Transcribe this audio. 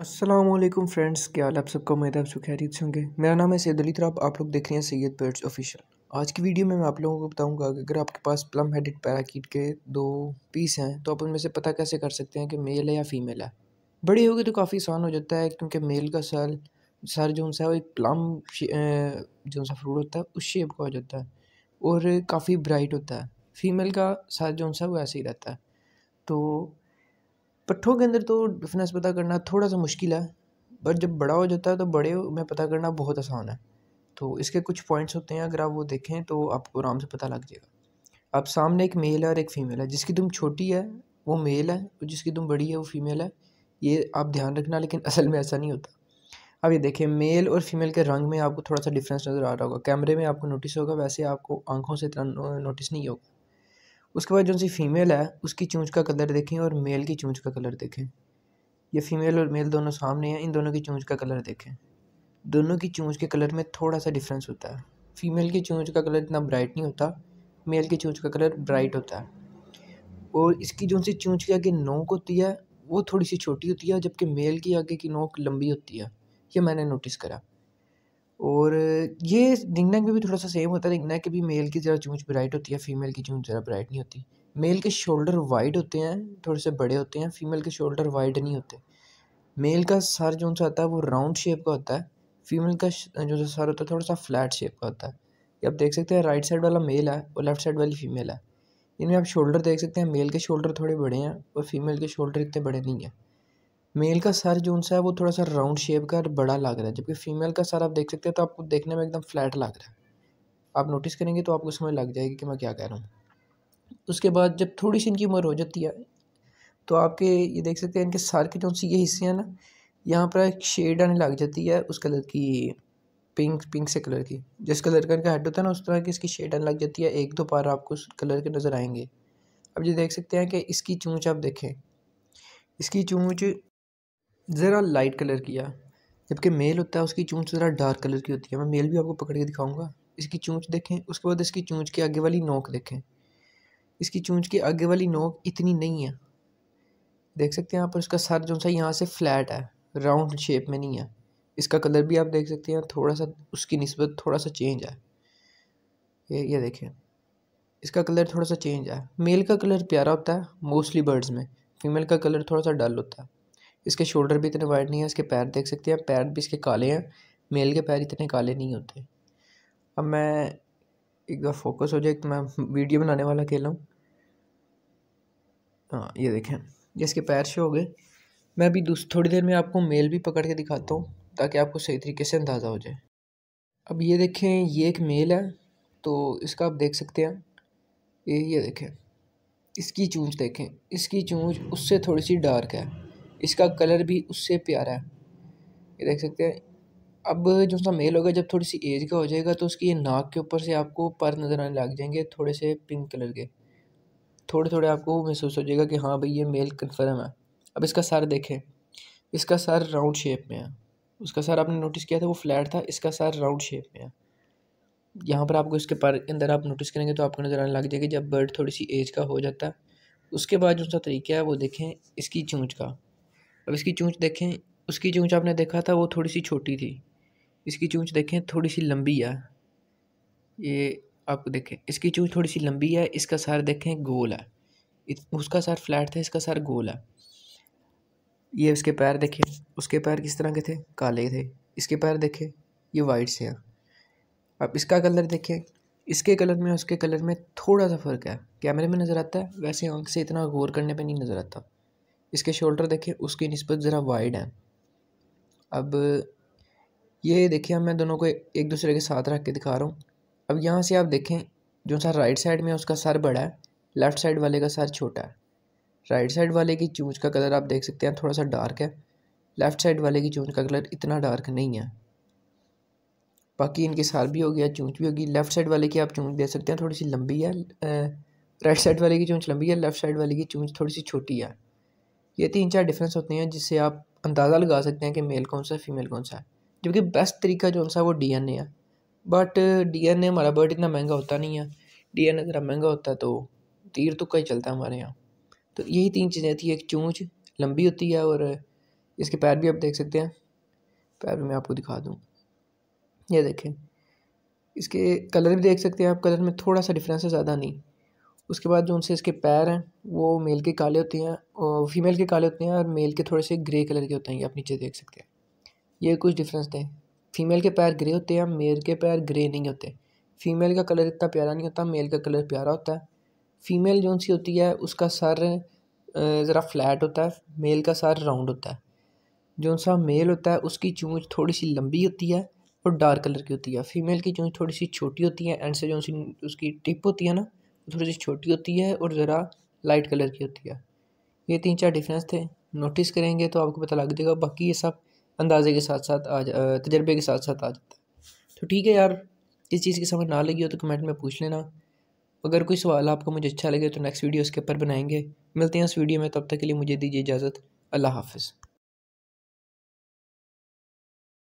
Aslam friends क्या हाल आप सबका उम्मीद है आप सब खैरियत से होंगे मेरा नाम है सैद अली तरफ आप लोग देख रहे हैं सैयद पेट्स ऑफिशियल आज की वीडियो में मैं आप लोगों को बताऊंगा कि अगर आपके पास प्लम हेडेड पैराकीट के दो पीस हैं तो आप उनमें से पता कैसे कर सकते हैं कि मेल है या फीमेल है बड़ी होगी तो काफ़ी आसान हो जाता है क्योंकि मेल का सर सर जो सा वो एक प्लम जो सा फ्रूट होता है उस शेप का हो जाता है और काफ़ी ब्राइट होता है फीमेल का सर जो सा वो ऐसे ही रहता है तो पट्ठों के अंदर तो डिफरेंस पता करना थोड़ा सा मुश्किल है बट जब बड़ा हो जाता है तो बड़े में पता करना बहुत आसान है तो इसके कुछ पॉइंट्स होते हैं अगर आप वो देखें तो आपको आराम से पता लग जाएगा आप सामने एक मेल है और एक फ़ीमेल है जिसकी तुम छोटी है वो मेल है और जिसकी तुम बड़ी है वो फ़ीमेल है ये आप ध्यान रखना लेकिन असल में ऐसा नहीं होता अब ये देखिए मेल और फीमेल के रंग में आपको थोड़ा सा डिफरेंस नज़र आ रहा होगा कैमरे में आपको नोटिस होगा वैसे आपको आंखों से इतना नोटिस नहीं होगा उसके बाद जो सी फीमेल है उसकी चूँच का कलर देखें और मेल की चूँच का कलर देखें यह फीमेल और मेल दोनों सामने हैं इन दोनों की चूँच का कलर देखें दोनों की चूँच के कलर में थोड़ा सा डिफरेंस होता है फीमेल की चूँच का कलर इतना ब्राइट नहीं होता मेल की चूँच का कलर ब्राइट होता है और इसकी जो सी चूँच की आगे नोक होती है वो थोड़ी सी छोटी होती है जबकि मेल की आगे की नोक लंबी होती है ये मैंने नोटिस करा और ये रिंगनेक में भी थोड़ा सा सेम होता है रिंगनेक की भी मेल की ज़रा चूँच ब्राइट होती है फीमेल की चूँच ज़रा ब्राइट नहीं होती मेल के शोल्डर वाइड होते हैं थोड़े से बड़े होते हैं फीमेल के शोल्डर वाइड नहीं होते मेल का सर जो सा होता है वो राउंड शेप का होता है फीमेल का जो सर होता है थोड़ा सा फ्लैट शेप का होता है ये आप देख सकते हैं राइट साइड वाला मेल है और लेफ्ट साइड वाली फीमेल है इनमें आप शोल्डर देख सकते हैं मेल के शोल्डर थोड़े बड़े हैं और फीमेल के शोल्डर इतने बड़े नहीं हैं मेल का सर जो सा है वो थोड़ा सा राउंड शेप का बड़ा लग रहा है जबकि फ़ीमेल का सर आप देख सकते हैं तो आपको देखने में एकदम फ्लैट लग रहा है आप नोटिस करेंगे तो आपको समझ लग जाएगी कि मैं क्या कह रहा हूँ उसके बाद जब थोड़ी सी इनकी उम्र हो जाती है तो आपके ये देख सकते हैं इनके सर के जो सी ये हिस्से हैं ना यहाँ पर एक शेड आने लग जाती है उस कलर की पिंक पिंक से कलर की जिस कलर का इनका हेड होता है ना उस तरह की इसकी शेड आने लग जाती है एक दो बार आपको उस कलर के नज़र आएंगे अब ये देख सकते हैं कि इसकी चूँच आप देखें इसकी चूँच ज़रा लाइट कलर की है जबकि मेल होता है उसकी चूँच ज़रा डार्क कलर की होती है मैं मेल भी आपको पकड़ के दिखाऊंगा इसकी चूँच देखें उसके बाद इसकी चूँच के आगे वाली नोक देखें इसकी चूँच की आगे वाली नोक इतनी नहीं है देख सकते हैं आप पर उसका सर जो सा यहाँ से फ्लैट है राउंड शेप में नहीं है इसका कलर भी आप देख सकते हैं थोड़ा सा उसकी नस्बत थोड़ा सा चेंज है ये ये देखें इसका कलर थोड़ा सा चेंज है मेल का कलर प्यारा होता है मोस्टली बर्ड्स में फीमेल का कलर थोड़ा सा डल होता है इसके शोल्डर भी इतने वाइड नहीं है इसके पैर देख सकते हैं पैर भी इसके काले हैं मेल के पैर इतने काले नहीं होते अब मैं एक बार फोकस हो जाए तो मैं वीडियो बनाने वाला खेल हूँ हाँ ये देखें इसके पैर शो हो गए मैं अभी थोड़ी देर में आपको मेल भी पकड़ के दिखाता हूँ ताकि आपको सही तरीके से अंदाज़ा हो जाए अब ये देखें ये एक मेल है तो इसका आप देख सकते हैं ये ये देखें इसकी चूँच देखें इसकी चूँच उससे थोड़ी सी डार्क है इसका कलर भी उससे प्यारा है ये देख सकते हैं अब जो सा मेल होगा जब थोड़ी सी एज का हो जाएगा तो उसकी ये नाक के ऊपर से आपको पर नज़र आने लग जाएंगे थोड़े से पिंक कलर के थोड़े थोड़े आपको महसूस हो जाएगा कि हाँ भाई ये मेल कन्फर्म है अब इसका सर देखें इसका सर राउंड शेप में है उसका सर आपने नोटिस किया था वो फ्लैट था इसका सर राउंड शेप में है यहाँ पर आपको इसके पर अंदर आप नोटिस करेंगे तो आपको नज़र आने लग जाएगी जब बर्ड थोड़ी सी एज का हो जाता है उसके बाद जो सा तरीका है वो देखें इसकी चूँच का अब इसकी चूँच देखें उसकी चूँच आपने देखा था वो थोड़ी सी छोटी थी इसकी चूँच देखें थोड़ी सी लंबी है ये आप देखें इसकी चूँच थोड़ी सी लंबी है इसका सर देखें गोल है उसका सर फ्लैट था इसका सर गोल है ये उसके पैर देखें उसके पैर किस तरह के थे काले थे इसके पैर देखें ये वाइट से हैं अब इसका कलर देखें इसके कलर में उसके कलर में थोड़ा सा फ़र्क है कैमरे में नज़र आता है वैसे आँख से इतना गौर करने पे नहीं नज़र आता इसके शोल्डर देखें उसकी नस्बत ज़रा वाइड है अब ये देखिए मैं दोनों को एक दूसरे के साथ रख के दिखा रहा हूँ अब यहाँ से आप देखें जो सर राइट साइड में उसका सर बड़ा है लेफ़्ट साइड वाले का सर छोटा है राइट साइड वाले की चूँच का कलर आप देख सकते हैं थोड़ा सा डार्क है लेफ़्ट साइड वाले की चूँच का कलर इतना डार्क नहीं है बाकी इनके सार भी हो गया चूँच भी होगी लेफ़्ट साइड वाले की आप चूँच देख सकते हैं थोड़ी सी लंबी है राइट साइड वाले की चूँच लंबी है लेफ़्ट साइड वाले की चूँच थोड़ी सी छोटी है ये तीन चार डिफरेंस होते हैं जिससे आप अंदाज़ा लगा सकते हैं कि मेल कौन सा है फीमेल कौन सा है जबकि बेस्ट तरीका जो सा वो डी एन ए है बट डी एन ए हमारा बर्ड इतना महंगा होता नहीं है डी एन ए ज़रा महंगा होता तो तीर तुक्का तो ही चलता है हमारे यहाँ तो यही तीन चीज़ें थी एक चूँच लंबी होती है और इसके पैर भी आप देख सकते हैं पैर भी मैं आपको दिखा दूँ ये देखें इसके कलर भी देख सकते हैं आप कलर में थोड़ा सा डिफरेंस है ज़्यादा नहीं उसके बाद जो उनसे इसके पैर हैं वो मेल के काले होते हैं और फीमेल के काले होते हैं और मेल के थोड़े से ग्रे कलर के होते हैं ये आप नीचे देख सकते हैं ये कुछ डिफरेंस थे फीमेल के पैर ग्रे होते हैं मेल के पैर ग्रे नहीं होते फीमेल का कलर इतना प्यारा नहीं होता मेल का कलर प्यारा होता है फीमेल जो सी होती है उसका सर ज़रा फ्लैट होता है मेल का सर राउंड होता है जो सा मेल होता है उसकी चूँच थोड़ी सी लंबी होती है और डार्क कलर की होती है फीमेल की चूँच थोड़ी सी छोटी होती है एंड से जो सी उसकी टिप होती है ना थोड़ी सी छोटी होती है और ज़रा लाइट कलर की होती है ये तीन चार डिफरेंस थे नोटिस करेंगे तो आपको पता लग जाएगा बाकी ये सब अंदाजे के साथ साथ आ जा तजर्बे के साथ साथ आ जाता है तो ठीक है यार इस चीज़ की समझ ना लगी हो तो कमेंट में पूछ लेना अगर कोई सवाल आपको मुझे अच्छा लगे तो नेक्स्ट वीडियो उसके ऊपर बनाएंगे मिलते हैं उस वीडियो में तब तक के लिए मुझे दीजिए इजाज़त अल्लाह हाफिज़